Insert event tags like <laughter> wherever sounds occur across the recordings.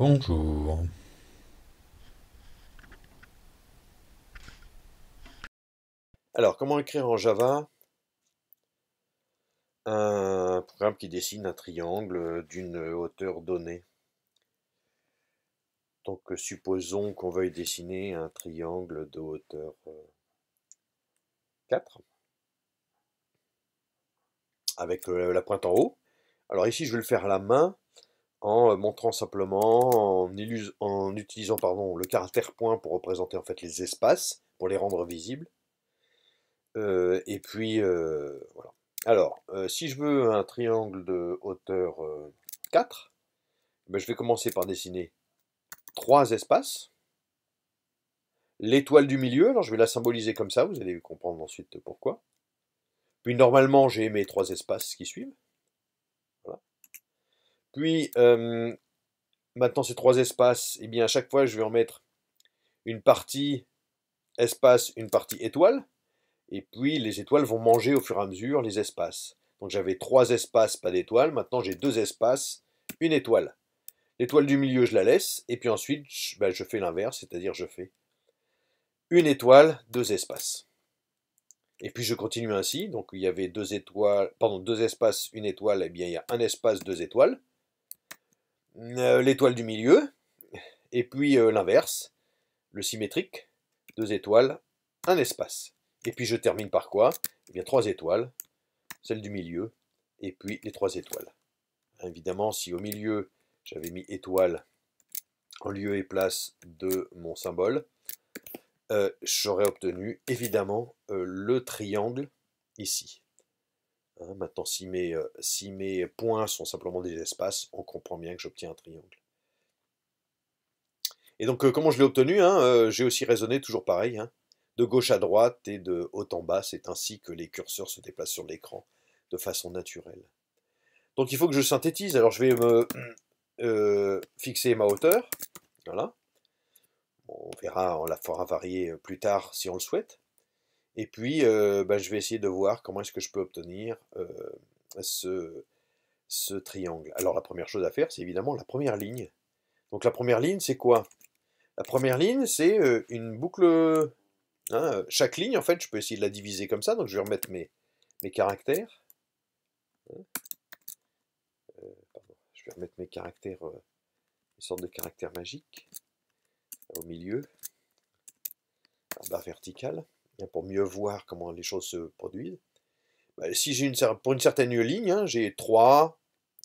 Bonjour. Alors, comment écrire en Java un programme qui dessine un triangle d'une hauteur donnée Donc, supposons qu'on veuille dessiner un triangle de hauteur 4 euh, avec euh, la pointe en haut. Alors ici, je vais le faire à la main en euh, montrant simplement, en, utilisant pardon, le caractère point pour représenter en fait les espaces, pour les rendre visibles. Euh, et puis, euh, voilà. Alors, si je veux un triangle de hauteur 4, ben, je vais commencer par dessiner trois espaces. L'étoile du milieu, alors je vais la symboliser comme ça, vous allez comprendre ensuite pourquoi. Puis normalement, j'ai mes trois espaces qui suivent. Puis, maintenant, ces trois espaces, et eh bien, à chaque fois, je vais en mettre une partie espace, une partie étoile. Et puis, les étoiles vont manger au fur et à mesure les espaces. Donc, j'avais trois espaces, pas d'étoiles. Maintenant, j'ai deux espaces, une étoile. L'étoile du milieu, je la laisse. Et puis ensuite, je, ben, fais l'inverse, c'est-à-dire je fais une étoile, deux espaces. Et puis je continue ainsi. Donc il y avait deux étoiles, pardon, deux espaces, une étoile. Et eh bien il y a un espace, deux étoiles. Euh, l'étoile du milieu, et puis euh, l'inverse, le symétrique, deux étoiles, un espace. Et puis je termine par quoi Eh bien trois étoiles, celle du milieu, et puis les trois étoiles. Évidemment, si au milieu j'avais mis étoile en lieu et place de mon symbole, euh, j'aurais obtenu évidemment le triangle ici. Hein, maintenant, euh, si mes, points sont simplement des espaces, on comprend bien que j'obtiens un triangle. Et donc, euh, comment je l'ai obtenu hein, euh, J'ai aussi raisonné, toujours pareil, hein. de gauche à droite et de haut en bas. C'est ainsi que les curseurs se déplacent sur l'écran de façon naturelle. Donc, il faut que je synthétise. Alors, je vais me <clears throat> fixer ma hauteur. Voilà. on verra, on la fera varier plus tard si on le souhaite. Et puis, euh, bah, je vais essayer de voir comment est-ce que je peux obtenir euh, ce, triangle. Alors, la première chose à faire, c'est évidemment la première ligne. Donc, la première ligne, c'est quoi La première ligne, c'est euh, une boucle... Hein, chaque ligne, en fait, je peux essayer de la diviser comme ça. Donc, je vais remettre mes, caractères. Hein? je vais remettre mes caractères, une sorte de caractère magique, au milieu, en ah, bas, verticale pour mieux voir comment les choses se produisent. Bah, si j'ai une, pour une certaine ligne, hein, j'ai 3,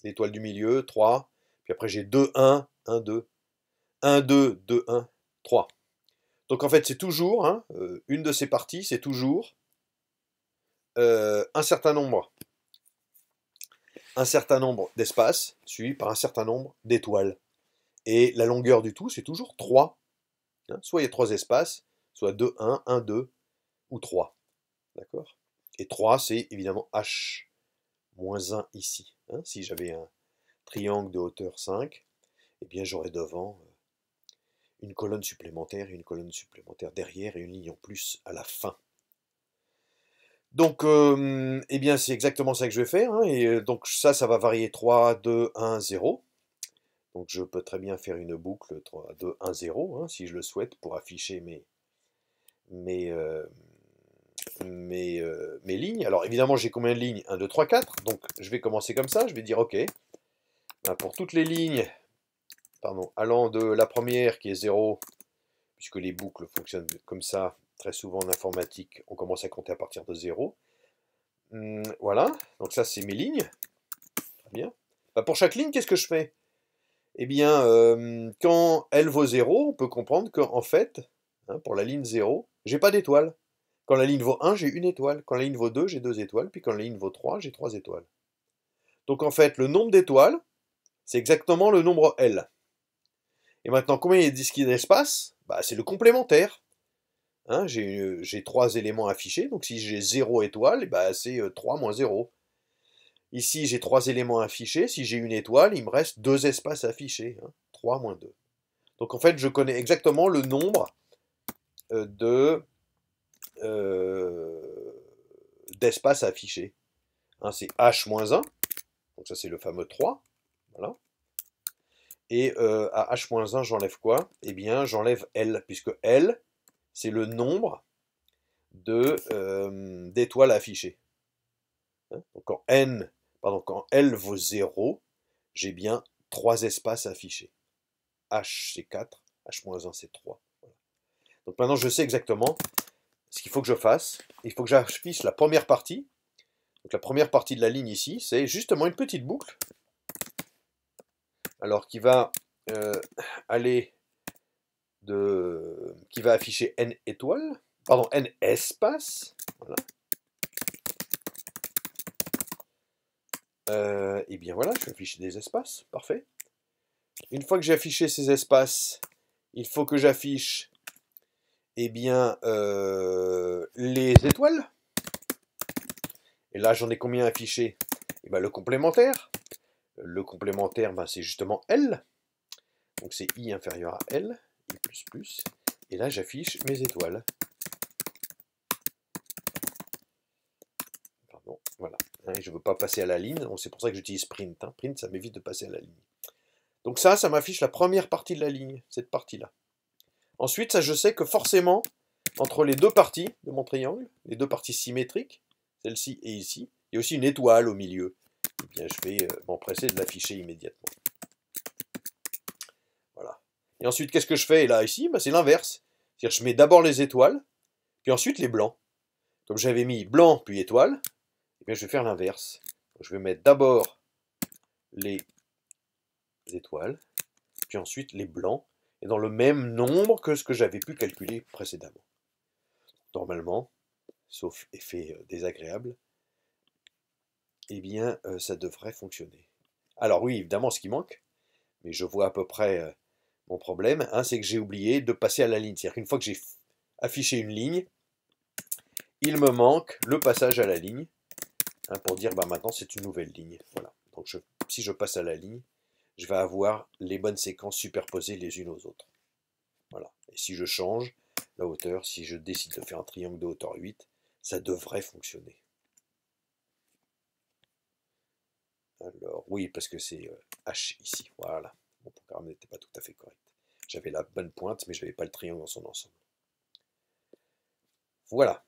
l'étoile du milieu, 3, puis après j'ai 2, 1, 1, 2, 1, 2, 2, 1, 3. Donc en fait, c'est toujours, hein, euh, une de ces parties, c'est toujours euh, un certain nombre. Un certain nombre d'espaces suivi par un certain nombre d'étoiles. Et la longueur du tout, c'est toujours 3. Hein. soit il y a 3 espaces, soit 2, 1, 1, 2, ou 3. D'accord Et 3, c'est évidemment H moins 1 ici. Hein. si j'avais un triangle de hauteur 5, eh bien j'aurais devant euh, une colonne supplémentaire une colonne supplémentaire derrière et une ligne en plus à la fin. Donc, euh, eh bien, c'est exactement ça que je vais faire. Hein, et euh, donc, ça, ça va varier 3, 2, 1, 0. Donc, je peux très bien faire une boucle 3, 2, 1, 0, si je le souhaite, pour afficher mes, mes, euh, mes lignes. Alors évidemment, j'ai combien de lignes 1, 2, 3, 4. Donc je vais commencer comme ça. Je vais dire OK. Ben, pour toutes les lignes pardon, allant de la première qui est 0, puisque les boucles fonctionnent comme ça très souvent en informatique, on commence à compter à partir de 0. Hmm, voilà, donc ça c'est mes lignes. Très bien. Ben, pour chaque ligne, qu'est-ce que je fais Eh bien, euh, quand elle vaut 0, on peut comprendre qu'en fait, hein, pour la ligne 0, j'ai pas d'étoile. Quand la ligne vaut 1, j'ai une étoile. Quand la ligne vaut 2, j'ai deux étoiles. Puis quand la ligne vaut 3, j'ai trois étoiles. Donc en fait, le nombre d'étoiles, c'est exactement le nombre L. Et maintenant, combien il y a d'espace bah, C'est le complémentaire. Hein, j'ai trois éléments affichés, donc si j'ai 0 étoile, eh bah, c'est 3 euh, moins 0. Ici, j'ai trois éléments affichés, si j'ai une étoile, il me reste deux espaces affichés, 3 hein. moins 2. Donc en fait, je connais exactement le nombre euh, de euh, d'espace à afficher. Hein, c'est h-1, donc ça c'est le fameux 3, voilà. Et euh, à h-1, j'enlève quoi Eh bien, j'enlève L, puisque L, c'est le nombre euh, d'étoiles euh, affichées. Hein, donc quand N, pardon, quand L vaut 0, j'ai bien 3 espaces affichés. H, c'est 4, h-1, c'est 3. Donc maintenant, je sais exactement ce qu'il faut que je fasse, il faut que j'affiche la première partie. Donc la première partie de la ligne ici, c'est justement une petite boucle. Alors qui va euh, aller de... qui va afficher N étoiles. pardon, N espace. Voilà. Euh, et bien voilà, je vais afficher des espaces, parfait. Une fois que j'ai affiché ces espaces, il faut que j'affiche eh bien, euh, les étoiles. Et là, j'en ai combien affiché Eh bien, le complémentaire. Le complémentaire, ben, c'est justement L. Donc, c'est I inférieur à L, I++. Et là, j'affiche mes étoiles. Pardon, voilà. Hein, je ne veux pas passer à la ligne, c'est pour ça que j'utilise print. Hein. Print, ça m'évite de passer à la ligne. Donc ça, ça m'affiche la première partie de la ligne, cette partie-là. Ensuite, ça, je sais que forcément, entre les deux parties de mon triangle, les deux parties symétriques, celle-ci et ici, il y a aussi une étoile au milieu. Eh bien, je vais euh, m'empresser de l'afficher immédiatement. Voilà. Et ensuite, qu'est-ce que je fais là, ici, bah, c'est l'inverse. dire je mets d'abord les étoiles, puis ensuite les blancs. Comme j'avais mis blanc, puis étoile, eh bien, je vais faire l'inverse. Je vais mettre d'abord les étoiles, puis ensuite les blancs, dans le même nombre que ce que j'avais pu calculer précédemment. Normalement, sauf effet euh, désagréable, eh bien, euh, ça devrait fonctionner. Alors oui, évidemment, ce qui manque, mais je vois à peu près euh, mon problème, hein, c'est que j'ai oublié de passer à la ligne. C'est-à-dire qu'une fois que j'ai affiché une ligne, il me manque le passage à la ligne, hein, pour dire, bah, maintenant, c'est une nouvelle ligne. Donc, si je passe à la ligne, je vais avoir les bonnes séquences superposées les unes aux autres. Voilà. Et si je change la hauteur, si je décide de faire un triangle de hauteur 8, ça devrait fonctionner. Alors, oui, parce que c'est euh, H ici. Voilà. Mon programme n'était pas tout à fait correct. J'avais la bonne pointe, mais je n'avais pas le triangle dans son ensemble. Voilà.